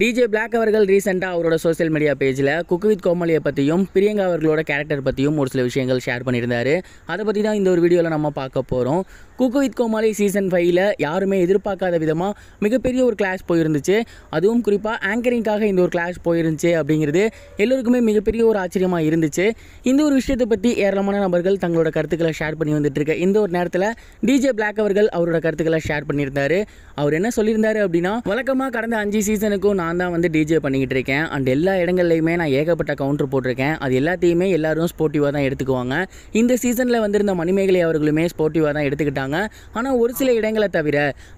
DJ black அவர்கள் ரீசெண்டாக அவரோட சோசியல் மீடியா பேஜில் குக் வித் கோமலியை பற்றியும் பிரியங்கா அவர்களோட கேரக்டர் பற்றியும் ஒரு சில விஷயங்கள் ஷேர் பண்ணியிருந்தாரு அதை பற்றி தான் இந்த ஒரு வீடியோவில் நம்ம பார்க்க போகிறோம் குக் வித் கோமாளி சீசன் ஃபைவ்ல யாருமே எதிர்பார்க்காத விதமாக மிகப்பெரிய ஒரு கிளாஷ் போயிருந்துச்சு அதுவும் குறிப்பாக ஆங்கரிங்காக இந்த ஒரு கிளாஷ் போயிருந்துச்சு அப்படிங்கிறது எல்லோருக்குமே மிகப்பெரிய ஒரு ஆச்சரியமாக இருந்துச்சு இந்த ஒரு விஷயத்தை பற்றி ஏராளமான நபர்கள் தங்களோட கருத்துக்களை ஷேர் பண்ணி வந்துட்டு இருக்க இந்த ஒரு நேரத்தில் டிஜே பிளாக் அவர்கள் அவரோட கருத்துக்களை ஷேர் பண்ணியிருந்தாரு அவர் என்ன சொல்லியிருந்தாரு அப்படின்னா வழக்கமாக கடந்த அஞ்சு சீசனுக்கும் நான் தான் வந்து டிஜே பண்ணிக்கிட்டு இருக்கேன் அண்ட் எல்லா இடங்கள்லையுமே நான் ஏகப்பட்ட கவுண்டர் போட்டிருக்கேன் அது எல்லாத்தையுமே எல்லாரும் ஸ்போர்ட்டிவாக தான் எடுத்துக்குவாங்க இந்த சீசனில் வந்திருந்த மணிமேகலை அவர்களுமே ஸ்போர்ட்டிவாக தான் எடுத்துக்கிட்டாங்க ஆனால் ஒரு சில இடங்களை தவிர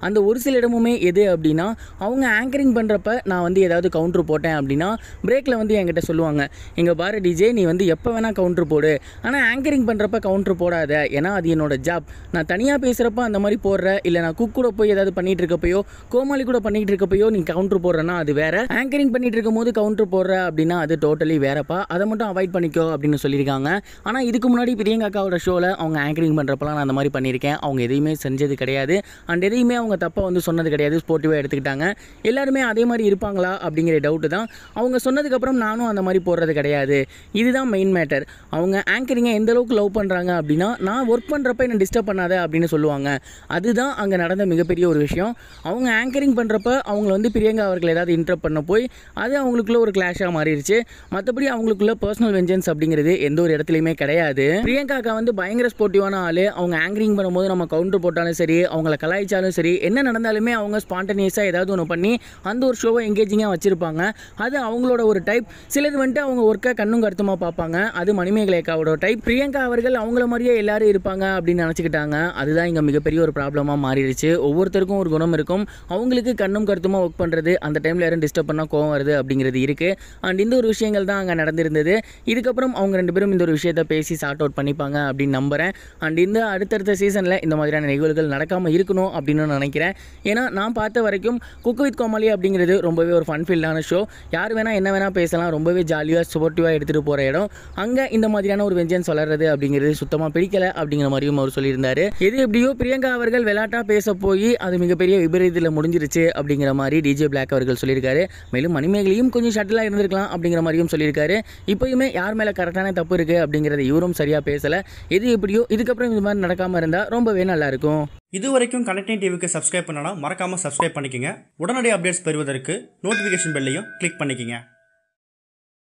அந்த ஒரு சில இடமுமே எது அப்படின்னா அவங்க ஆங்கரிங் பண்ணுறப்ப நான் வந்து ஏதாவது கவுண்டர் போட்டேன் அப்படின்னா பிரேக்கில் வந்து என்கிட்ட சொல்லுவாங்க எங்கள் பாரு டிஜே நீ வந்து எப்போ வேணால் கவுண்டர் போடு ஆனால் ஆங்கரிங் பண்ணுறப்ப கவுண்டர் போடாத ஏன்னா அது என்னோட ஜாப் நான் தனியாக பேசுகிறப்ப அந்த மாதிரி போடுற இல்லை நான் குக் கூட போய் ஏதாவது பண்ணிகிட்டு இருக்கப்பையோ கோமாளி கூட பண்ணிகிட்டு இருக்கப்பையோ நீ கவுண்டர் போடுறேன்னா அது வேற ஆங்கரிங் பண்ணிட்டு இருக்கும் போது கவுண்டர் போடுற அப்படின்னா அது டோட்டலி வேறப்பா அதை மட்டும் அவாய்ட் பண்ணிக்கோ அப்படின்னு சொல்லியிருக்காங்க ஆனால் இதுக்கு முன்னாடி பிரியங்கா ஷோவில் அவங்க ஆங்கரிங் பண்ணுறப்பலாம் நான் அந்த மாதிரி பண்ணியிருக்கேன் அவங்க எதையுமே செஞ்சது கிடையாது அண்ட் எதையுமே அவங்க தப்பாக வந்து சொன்னது கிடையாது ஸ்போர்ட்டிவாக எடுத்துக்கிட்டாங்க எல்லாருமே அதே மாதிரி இருப்பாங்களா அப்படிங்கிற டவுட்டு தான் அவங்க சொன்னதுக்கப்புறம் நானும் அந்த மாதிரி போடுறது கிடையாது இதுதான் மெயின் மேட்டர் அவங்க ஆங்கரிங்கை எந்த அளவுக்கு லவ் பண்ணுறாங்க அப்படின்னா நான் ஒர்க் பண்ணுறப்ப என்னை டிஸ்டர்ப் பண்ணாத அப்படின்னு சொல்லுவாங்க அதுதான் அங்கே நடந்த மிகப்பெரிய ஒரு விஷயம் அவங்க ஆங்கரிங் பண்ணுறப்ப அவங்கள வந்து பிரியங்கா அவர்கள் ஏதாவது இன்ட்ரெஸ்ட் இன்ட்ரப் பண்ண போய் அது அவங்களுக்குள்ள ஒரு கிளாஷாக மாறிடுச்சு மற்றபடி அவங்களுக்குள்ள பர்சனல் வெஞ்சன்ஸ் அப்படிங்கிறது எந்த ஒரு இடத்துலையுமே கிடையாது பிரியங்காக்கா வந்து பயங்கர ஸ்போர்ட்டிவான ஆள் அவங்க ஆங்கிரிங் பண்ணும்போது நம்ம கவுண்டர் போட்டாலும் சரி அவங்கள கலாய்ச்சாலும் சரி என்ன நடந்தாலுமே அவங்க ஸ்பான்டனியஸாக ஏதாவது ஒன்று பண்ணி அந்த ஒரு ஷோவை எங்கேஜிங்காக வச்சுருப்பாங்க அது அவங்களோட ஒரு டைப் சிலர் வந்துட்டு அவங்க ஒர்க்கை கண்ணும் கருத்துமாக பார்ப்பாங்க அது மணிமேகலேக்காவோட டைப் பிரியங்கா அவர்கள் அவங்கள மாதிரியே எல்லாரும் இருப்பாங்க அப்படின்னு நினச்சிக்கிட்டாங்க அதுதான் இங்கே மிகப்பெரிய ஒரு ப்ராப்ளமாக மாறிடுச்சு ஒவ்வொருத்தருக்கும் ஒரு குணம் இருக்கும் அவங்களுக்கு கண்ணும் கருத்துமாக ஒர்க் பண்ணுறது அந்த டைமில் யாரையும் டிஸ்டர்ப் பண்ணால் கோவம் வருது அப்படிங்கிறது இருக்குது அண்ட் இந்த ஒரு விஷயங்கள் தான் அங்கே நடந்திருந்தது இதுக்கப்புறம் அவங்க ரெண்டு பேரும் இந்த ஒரு விஷயத்தை பேசி சார்ட் அவுட் பண்ணிப்பாங்க அப்படின்னு நம்புகிறேன் அண்ட் இந்த அடுத்தடுத்த சீசனில் இந்த மாதிரியான நிகழ்வுகள் நடக்காமல் இருக்கணும் அப்படின்னு நினைக்கிறேன் ஏன்னா நான் பார்த்த வரைக்கும் குக்கு வித் கோமாளி அப்படிங்கிறது ரொம்பவே ஒரு ஃபன் ஃபீல்டான ஷோ யார் வேணால் என்ன வேணால் பேசலாம் ரொம்பவே ஜாலியாக சப்போர்ட்டிவாக எடுத்துகிட்டு போகிற இடம் அங்கே இந்த மாதிரியான ஒரு வெஞ்சன்ஸ் வளர்றது அப்படிங்கிறது சுத்தமாக பிடிக்கலை அப்படிங்கிற மாதிரியும் அவர் சொல்லியிருந்தார் எது எப்படியோ பிரியங்கா அவர்கள் விளாட்டாக பேச போய் அது மிகப்பெரிய விபரீதத்தில் முடிஞ்சிருச்சு அப்படிங்கிற மாதிரி டிஜே பிளாக் அவர்கள் சொல்லியிருக்காரு சொல்லியிருக்காரு மேலும் மணிமேகலையும் கொஞ்சம் ஷட்டிலாக இருந்திருக்கலாம் அப்படிங்கிற மாதிரியும் சொல்லியிருக்காரு இப்போயுமே யார் மேலே கரெக்டான தப்பு இருக்குது அப்படிங்கிறத இவரும் சரியாக பேசலை எது எப்படியோ இதுக்கப்புறம் இது மாதிரி நடக்காமல் இருந்தால் ரொம்பவே நல்லாயிருக்கும் இது வரைக்கும் கனெக்டிங் டிவிக்கு சப்ஸ்கிரைப் பண்ணனா மறக்காமல் சப்ஸ்கிரைப் பண்ணிக்கோங்க உடனடி அப்டேட்ஸ் பெறுவதற்கு நோட்டிஃபிகேஷன் பெல்லையும் கிளிக் பண்ணிக்கோங்க